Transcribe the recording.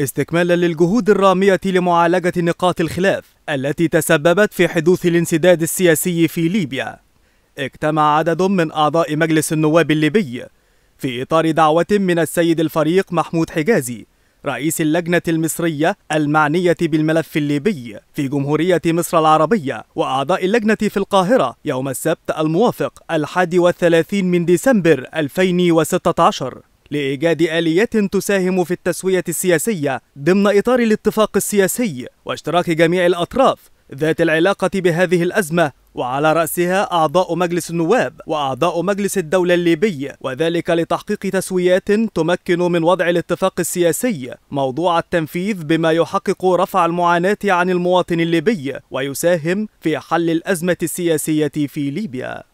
استكمالا للجهود الرامية لمعالجة نقاط الخلاف التي تسببت في حدوث الانسداد السياسي في ليبيا اجتمع عدد من أعضاء مجلس النواب الليبي في إطار دعوة من السيد الفريق محمود حجازي رئيس اللجنة المصرية المعنية بالملف الليبي في جمهورية مصر العربية وأعضاء اللجنة في القاهرة يوم السبت الموافق الحادي والثلاثين من ديسمبر 2016 لإيجاد آليات تساهم في التسوية السياسية ضمن إطار الاتفاق السياسي واشتراك جميع الأطراف ذات العلاقة بهذه الأزمة وعلى رأسها أعضاء مجلس النواب وأعضاء مجلس الدولة الليبي وذلك لتحقيق تسويات تمكن من وضع الاتفاق السياسي موضوع التنفيذ بما يحقق رفع المعاناة عن المواطن الليبي ويساهم في حل الأزمة السياسية في ليبيا